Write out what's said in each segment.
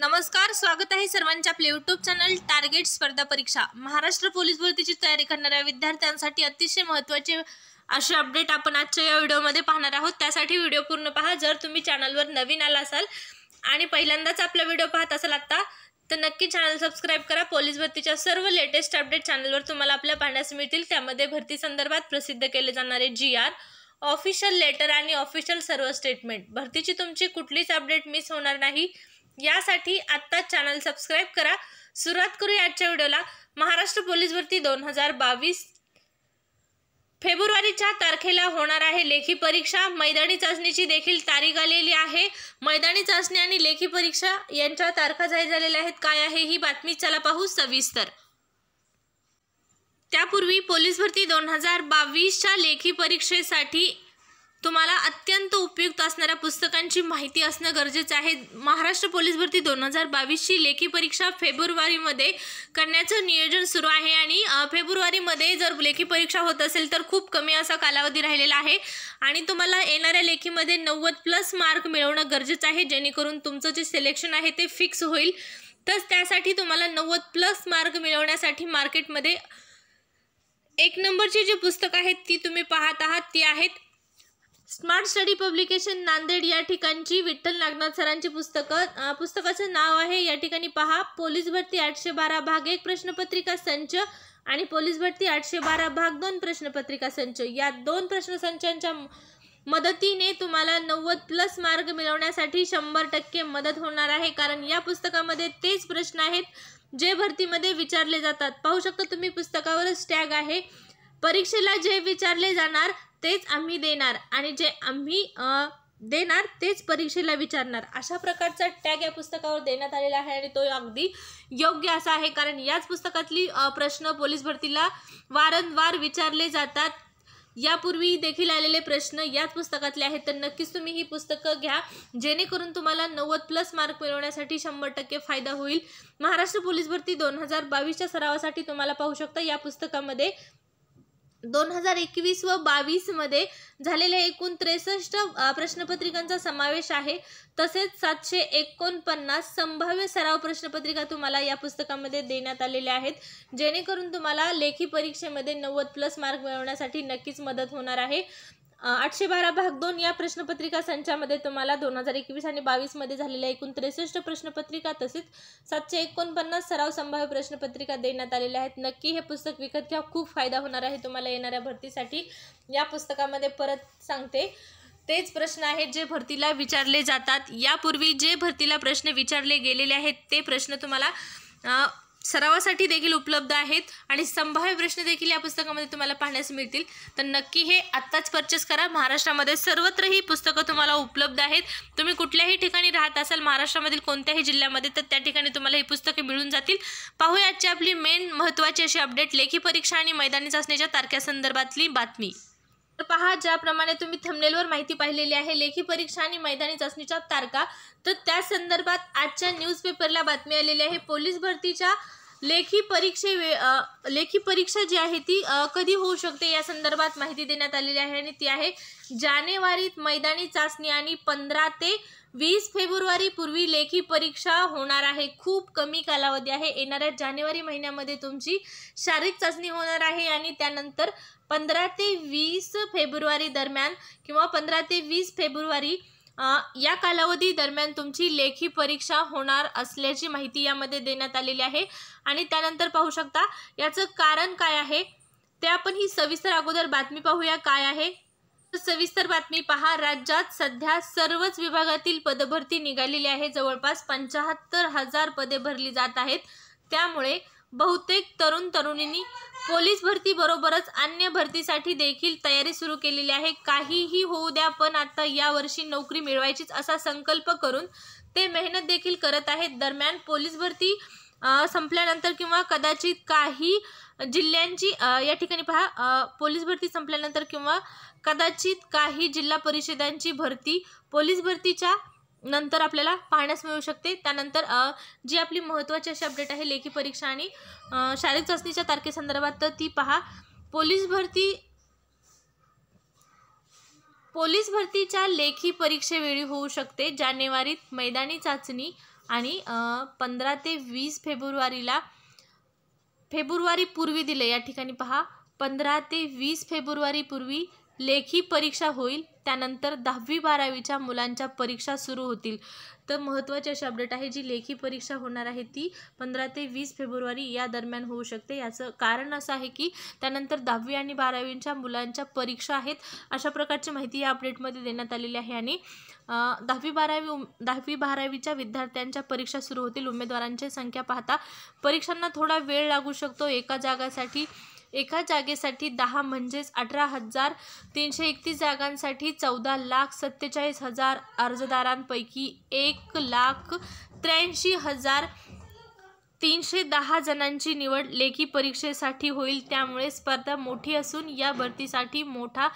नमस्कार स्वागत आहे सर्वांच्या आपल्या यूट्यूब चॅनल टार्गेट स्पर्धा परीक्षा महाराष्ट्र पोलीस भरतीची तयारी करणाऱ्या विद्यार्थ्यांसाठी अतिशय महत्त्वाचे असे अपडेट आपण आजच्या या व्हिडिओमध्ये पाहणार आहोत त्यासाठी व्हिडिओ पूर्ण पहा जर तुम्ही चॅनलवर नवीन आला असाल आणि पहिल्यांदाच आपला व्हिडिओ पाहत असाल आत्ता तर नक्की चॅनल सबस्क्राईब करा पोलीस भरतीच्या सर्व लेटेस्ट अपडेट चॅनलवर तुम्हाला आपल्या पाहण्यास मिळतील त्यामध्ये भरती संदर्भात प्रसिद्ध केले जाणारे जी आर ऑफिशियल लेटर आणि ऑफिशियल सर्व स्टेटमेंट भरतीची तुमची कुठलीच अपडेट मिस होणार नाही यासाठी आत्ताच चॅनल सबस्क्राईब करा सुरुवात करूया आजच्या व्हिडिओला महाराष्ट्र पोलीस भरती दोन हजार बावीस फेब्रुवारीच्या तारखेला होणार आहे लेखी परीक्षा मैदानी चाचणीची देखील तारीख आलेली आहे मैदानी चाचणी आणि लेखी परीक्षा यांच्या तारखा जाहीर झालेल्या आहेत काय आहे ही बातमी चला पाहू सविस्तर त्यापूर्वी पोलीस भरती दोन हजार बावीसच्या लेखी परीक्षेसाठी तुम्हाला अत्यंत उपयुक्त असणाऱ्या पुस्तकांची माहिती असणं गरजेचं आहे महाराष्ट्र पोलीस भरती दोन हजार बावीसची लेखी परीक्षा फेब्रुवारीमध्ये करण्याचं नियोजन सुरू आहे आणि फेब्रुवारीमध्ये जर लेखी परीक्षा होत असेल तर खूप कमी असा कालावधी राहिलेला आहे आणि तुम्हाला येणाऱ्या लेखीमध्ये नव्वद प्लस मार्क मिळवणं गरजेचं आहे जेणेकरून तुमचं जे सिलेक्शन आहे ते फिक्स होईल तर त्यासाठी तुम्हाला नव्वद प्लस मार्क मिळवण्यासाठी मार्केटमध्ये एक नंबरची जी पुस्तकं आहेत ती तुम्ही पाहत आहात ती आहेत स्मार्ट स्टडी पब्लिकेशन नांदेड या ठिकाणची विठ्ठल नागनाथ सरांची पुस्तकं पुस्तकाचं नाव आहे या ठिकाणी पहा पोलीस भरती आठशे बारा भाग एक प्रश्नपत्रिका संच आणि पोलीस भरती आठशे बारा भाग दोन प्रश्नपत्रिका संच या दोन प्रश्नसंचांच्या मदतीने तुम्हाला नव्वद प्लस मार्ग मिळवण्यासाठी शंभर टक्के मदत होणार आहे कारण या पुस्तकामध्ये तेच प्रश्न आहेत जे भरतीमध्ये विचारले जातात पाहू शकता तुम्ही पुस्तकावरच टॅग आहे परीक्षेला जे विचारले जाणार तेच आम्ही देणार आणि जे आम्ही देणार तेच परीक्षेला विचारणार अशा प्रकारचा टॅग या पुस्तकावर देण्यात आलेला आहे आणि तो अगदी योग्य असा आहे कारण याच पुस्तकातली प्रश्न पोलीस भरतीला वारंवार विचारले जातात यापूर्वी देखील आलेले प्रश्न याच पुस्तकातले आहेत तर नक्कीच तुम्ही ही पुस्तकं घ्या जेणेकरून तुम्हाला नव्वद प्लस मार्क मिळवण्यासाठी शंभर टक्के फायदा होईल महाराष्ट्र पोलीस भरती दोन हजार बावीसच्या सरावासाठी तुम्हाला पाहू शकता या पुस्तकामध्ये दोन हजार एकवीस व बावीसमध्ये झालेल्या एकूण त्रेसष्ट प्रश्नपत्रिकांचा समावेश आहे तसेच सातशे एकोणपन्नास संभाव्य सराव प्रश्नपत्रिका तुम्हाला या पुस्तकामध्ये देण्यात आलेल्या आहेत जेणेकरून तुम्हाला लेखी परीक्षेमध्ये नव्वद प्लस मार्क मिळवण्यासाठी नक्कीच मदत होणार आहे आठशे बारा भाग दोन या प्रश्नपत्रिका संचामध्ये तुम्हाला दोन हजार एकवीस आणि बावीसमध्ये झालेल्या एकूण त्रेसष्ट प्रश्नपत्रिका तसेच सातशे एकोणपन्नास सराव संभाव्य प्रश्नपत्रिका देण्यात आलेल्या आहेत नक्की हे पुस्तक विकत घ्या खूप फायदा होणार आहे तुम्हाला येणाऱ्या भरतीसाठी या पुस्तकामध्ये परत सांगते तेच प्रश्न आहेत जे भरतीला विचारले जातात यापूर्वी जे भरतीला प्रश्न विचारले गेलेले आहेत ते प्रश्न तुम्हाला सरावासाठी देखील उपलब्ध आहेत आणि संभाव्य प्रश्न देखील या पुस्तकामध्ये तुम्हाला पाहण्यास मिळतील तर नक्की हे आत्ताच परचेस करा महाराष्ट्रामध्ये सर्वत्र ही पुस्तकं तुम्हाला उपलब्ध आहेत तुम्ही कुठल्याही ठिकाणी राहत असाल महाराष्ट्रामधील कोणत्याही जिल्ह्यामध्ये तर त्या ठिकाणी तुम्हाला ही पुस्तके मिळून जातील पाहूया आजची आपली मेन महत्त्वाची अशी अपडेट लेखी परीक्षा आणि मैदानी चाचणीच्या तारख्यासंदर्भातली बातमी तर पहा ज्याप्रमाणे तुम्ही थमनेलवर माहिती पाहिलेली आहे लेखी परीक्षा आणि मैदानी चाचणीच्या तारखा तर त्या संदर्भात आजच्या न्यूजपेपरला बातमी आलेली आहे पोलीस भरतीच्या लेखी परीक्षे लेखी परीक्षा जी आहे ती कधी होऊ शकते या संदर्भात माहिती देण्यात आलेली आहे आणि ती आहे जानेवारीत मैदानी चाचणी आणि पंधरा ते वीस फेब्रुवारी पूर्वी लेखी परीक्षा होणार आहे खूप कमी कालावधी आहे येणाऱ्या जानेवारी महिन्यामध्ये तुमची शारीरिक चाचणी होणार आहे आणि त्यानंतर पंधरा ते वीस फेब्रुवारी दरम्यान किंवा पंधरा ते वीस फेब्रुवारी या कालावधी दरम्यान तुमची लेखी परीक्षा होणार असल्याची माहिती यामध्ये देण्यात आलेली आहे आणि त्यानंतर पाहू शकता याचं कारण काय आहे ते आपण ही सविस्तर अगोदर बातमी पाहूया काय आहे सविस्तर बातमी पहा राज्यात सध्या सर्वच विभागातील पदभरती निघालेली आहे जवळपास पंचाहत्तर हजार पदे भरली जात आहेत त्यामुळे बहुतेक तरुण तरुणींनी पोलीस बरोबरच अन्य भरतीसाठी देखील तयारी सुरू केलेली आहे काहीही होऊ द्या पण आता यावर्षी नोकरी मिळवायचीच असा संकल्प करून ते मेहनत देखील करत आहेत दरम्यान पोलीस भरती संपल्यानंतर किंवा कदाचित काही जिल्ह्यांची या ठिकाणी पहा पोलीस भरती संपल्यानंतर किंवा कदाचित काही जिल्हा परिषदांची भरती पोलीस भरतीच्या नंतर आपल्याला पाहण्यास मिळू शकते त्यानंतर जी आपली महत्त्वाची अशी अपडेट आहे लेखी परीक्षा आणि शारीरिक चाचणीच्या तारखेसंदर्भात तर ती पहा पोलीस भरती पोलीस भरतीच्या लेखी परीक्षेवेळी होऊ शकते जानेवारीत मैदानी चाचणी आणि पंधरा ते वीस फेब्रुवारीला फेब्रुवारी पूर्वी दिले या ठिकाणी पहा पंधरा ते वीस फेब्रुवारीपूर्वी लेखी परीक्षा होईल त्यानंतर दहावी बारावीच्या मुलांच्या परीक्षा सुरू होतील तर महत्त्वाची अशी अपडेट आहे जी लेखी परीक्षा होणार आहे ती पंधरा ते वीस फेब्रुवारी या दरम्यान होऊ शकते याचं कारण असं आहे की त्यानंतर दहावी आणि बारावीच्या मुलांच्या परीक्षा आहेत अशा प्रकारची माहिती या अपडेटमध्ये देण्यात आलेली आहे आणि दहावी बारावी उम दहावी बारावीच्या विद्यार्थ्यांच्या परीक्षा सुरू होतील उमेदवारांची संख्या पाहता परीक्षांना थोडा वेळ लागू शकतो एका जागासाठी एका जागेसाठी दहा म्हणजेच अठरा हजार तीनशे एकतीस जागांसाठी चौदा लाख सत्तेचाळीस हजार अर्जदारांपैकी एक लाख त्र्याऐंशी हजार तीनशे दहा जणांची निवड लेखी परीक्षेसाठी होईल त्यामुळे स्पर्धा मोठी असून या भरतीसाठी मोठा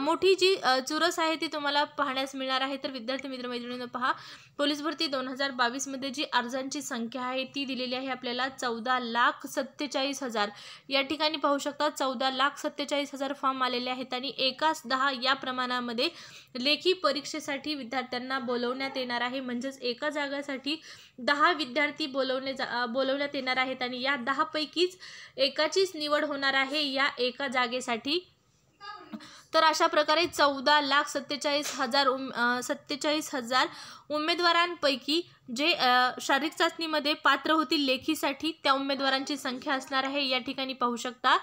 मोठी जी चुरस आहे ती तुम्हाला पाहण्यास मिळणार आहे तर विद्यार्थी मित्र मैत्रिणींनो पहा पोलीस भरती दोन हजार बावीसमध्ये जी अर्जांची संख्या आहे ती दिलेली आहे आपल्याला चौदा लाख सत्तेचाळीस हजार या ठिकाणी पाहू शकता चौदा लाख सत्तेचाळीस हजार फॉर्म आलेले आहेत आणि एकाच दहा या प्रमाणामध्ये लेखी परीक्षेसाठी विद्यार्थ्यांना बोलवण्यात येणार आहे म्हणजेच एका जागासाठी दहा विद्यार्थी बोलवणे जा बोलवण्यात येणार आहेत आणि या दहापैकीच एकाचीच निवड होणार आहे या एका जागेसाठी तर अशा प्रकारे चौदा लाख सत्तेचाळीस हजार उम सत्तेचाळीस हजार उमेदवारांपैकी जे शारीरिक चाचणीमध्ये पात्र होतील लेखीसाठी त्या उमेदवारांची संख्या असणार आहे या ठिकाणी पाहू शकता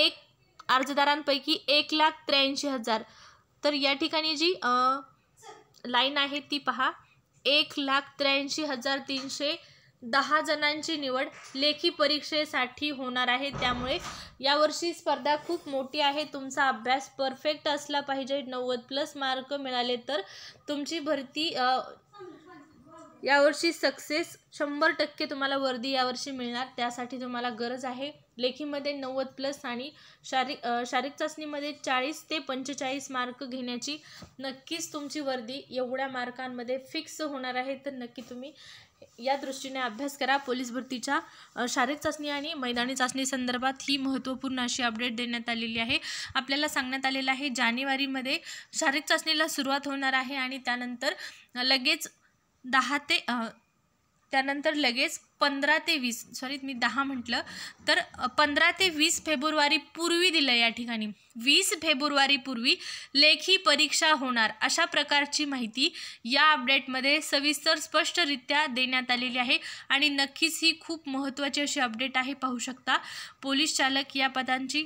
एक अर्जदारांपैकी एक लाख त्र्याऐंशी हजार तर या ठिकाणी जी लाईन आहे ती पहा एक लाख त्र्याऐंशी हजार तीनशे दहा जणांची निवड लेखी परीक्षेसाठी होणार आहे त्यामुळे यावर्षी स्पर्धा खूप मोठी आहे तुमचा अभ्यास परफेक्ट असला पाहिजे नव्वद प्लस मार्क मिळाले तर तुमची भरती यावर्षी सक्सेस शंभर टक्के तुम्हाला वर्दी यावर्षी मिळणार त्यासाठी तुम्हाला गरज आहे लेखीमध्ये नव्वद प्लस आणि शारीरिक शारीरिक चाचणीमध्ये चाळीस ते पंचेचाळीस मार्क घेण्याची नक्कीच तुमची वर्दी एवढ्या मार्कांमध्ये फिक्स होणार आहे तर नक्की तुम्ही या दृष्टीने अभ्यास करा पोलीस भरतीच्या शारीरिक चाचणी आणि मैदानी चाचणी संदर्भात ही महत्त्वपूर्ण अशी अपडेट देण्यात आलेली आहे आपल्याला सांगण्यात आलेलं आहे जानेवारीमध्ये शारीरिक चाचणीला सुरुवात होणार आहे आणि त्यानंतर लगेच दहा ते त्यानंतर लगेच पंधरा ते वीस सॉरी मी दहा म्हटलं तर पंधरा ते वीस फेब्रुवारी पूर्वी दिलं या ठिकाणी वीस फेब्रुवारीपूर्वी लेखी परीक्षा होणार अशा प्रकारची माहिती या अपडेटमध्ये सविस्तर स्पष्टरित्या देण्यात आलेली आहे आणि नक्कीच ही खूप महत्त्वाची अशी अपडेट आहे पाहू शकता पोलीस चालक या पदांची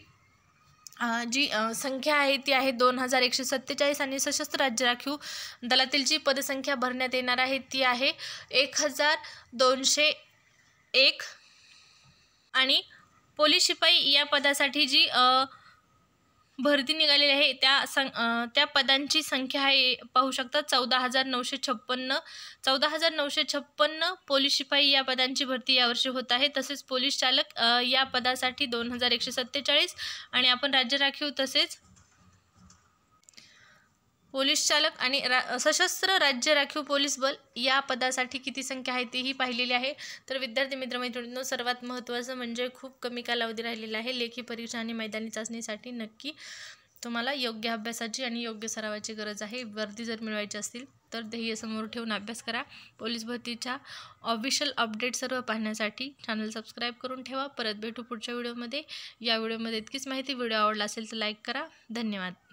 जी संख्या आहे ती आहे दोन हजार एकशे सत्तेचाळीस आणि सशस्त्र राज्य राखीव दलातील जी पदसंख्या भरण्यात येणार आहे ती आहे एक हजार दोनशे एक आणि पोलीस शिपाई या पदासाठी जी भरती निघालेली आहे त्या सं त्या पदांची संख्या आहे पाहू शकता चौदा हजार नऊशे छप्पन्न चौदा हजार नऊशे छप्पन्न पोलीस शिपाई या पदांची भरती यावर्षी होत आहे तसेच पोलीस चालक या पदासाठी दोन हजार एकशे सत्तेचाळीस आणि आपण राज्य राखीव तसेच पोलीस चालक आणि रा सशस्त्र राज्य राखीव पोलीस बल या पदासाठी किती संख्या आहे तीही पाहिलेली आहे तर विद्यार्थी मैत्रिणींनो सर्वात महत्त्वाचं म्हणजे खूप कमी कालावधी राहिलेला आहे लेखी परीक्षा आणि मैदानी चाचणीसाठी नक्की तुम्हाला योग्य अभ्यासाची आणि योग्य सरावाची गरज आहे वर्दी जर मिळवायची असतील तर ध्येय समोर ठेवून अभ्यास करा पोलीस भरतीच्या ऑफिशियल अपडेट सर्व पाहण्यासाठी चॅनल सबस्क्राईब करून ठेवा परत भेटू पुढच्या व्हिडिओमध्ये या व्हिडिओमध्ये इतकीच माहिती व्हिडिओ आवडला असेल तर लाईक करा धन्यवाद